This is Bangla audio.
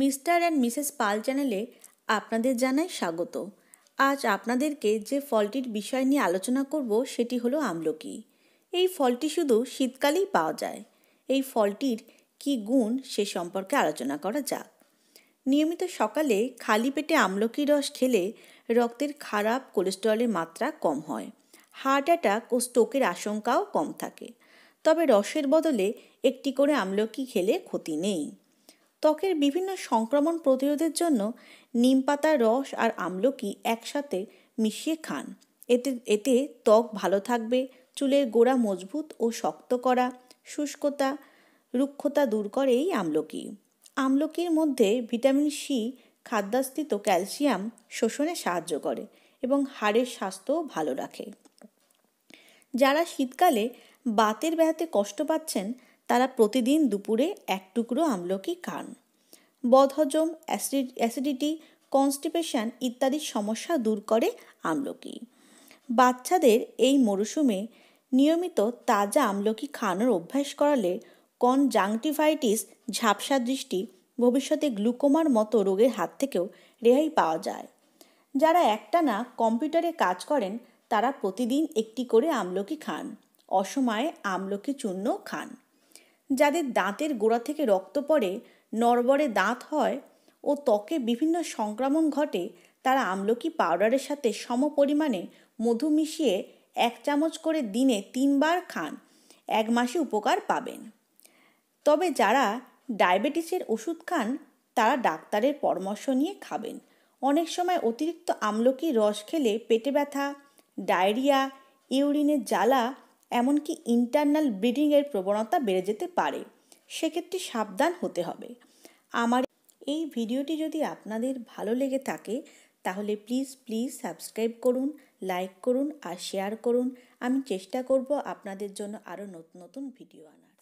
মিস্টার অ্যান্ড মিসেস পাল চ্যানেলে আপনাদের জানাই স্বাগত আজ আপনাদেরকে যে ফলটির বিষয় নিয়ে আলোচনা করব সেটি হলো আমলকি এই ফলটি শুধু শীতকালেই পাওয়া যায় এই ফলটির কি গুণ সে সম্পর্কে আলোচনা করা যাক নিয়মিত সকালে খালি পেটে আমলকি রস খেলে রক্তের খারাপ কোলেস্টেরলের মাত্রা কম হয় হার্ট অ্যাটাক ও স্ট্রোকের আশঙ্কাও কম থাকে তবে রসের বদলে একটি করে আমলকি খেলে ক্ষতি নেই ত্বকের বিভিন্ন সংক্রমণ প্রতিরোধের জন্য নিম পাতার রস আর আমলকি একসাথে মিশিয়ে খান এতে এতে ত্বক ভালো থাকবে চুলের গোড়া মজবুত ও শক্ত করা শুষ্কতা রুক্ষতা দূর করে এই আমলকি আমলকির মধ্যে ভিটামিন সি খাদ্যাস্থিত ক্যালসিয়াম শোষণে সাহায্য করে এবং হাড়ের স্বাস্থ্য ভালো রাখে যারা শীতকালে বাতের ব্যথাতে কষ্ট পাচ্ছেন তারা প্রতিদিন দুপুরে এক টুকরো আমলকি খান বদহজম অ্যাসিডিটি কনস্টিপেশন ইত্যাদি সমস্যা দূর করে আমলকি বাচ্চাদের এই মরশুমে নিয়মিত তাজা আমলকি খাওয়ানোর অভ্যাস করালে কনজাংটিভাইটিস ঝাপসা দৃষ্টি ভবিষ্যতে গ্লুকোমার মতো রোগের হাত থেকেও রেহাই পাওয়া যায় যারা একটানা কম্পিউটারে কাজ করেন তারা প্রতিদিন একটি করে আমলকি খান অসময়ে আমলকি চূর্ণ খান যাদের দাঁতের গোড়া থেকে রক্ত পড়ে নরবরে দাঁত হয় ও ত্বকে বিভিন্ন সংক্রমণ ঘটে তারা আমলকি পাউডারের সাথে সম পরিমাণে মধু মিশিয়ে এক চামচ করে দিনে তিনবার খান এক মাসে উপকার পাবেন তবে যারা ডায়াবেটিসের ওষুধ খান তারা ডাক্তারের পরামর্শ নিয়ে খাবেন অনেক সময় অতিরিক্ত আমলকি রস খেলে পেটে ব্যথা ডায়রিয়া ইউরিনের জ্বালা এমনকি ইন্টারনাল ব্রিডিংয়ের প্রবণতা বেড়ে যেতে পারে সেক্ষেত্রে সাবধান হতে হবে আমার এই ভিডিওটি যদি আপনাদের ভালো লেগে থাকে তাহলে প্লিজ প্লিজ সাবস্ক্রাইব করুন লাইক করুন আর শেয়ার করুন আমি চেষ্টা করব আপনাদের জন্য আরও নতুন নতুন ভিডিও আনার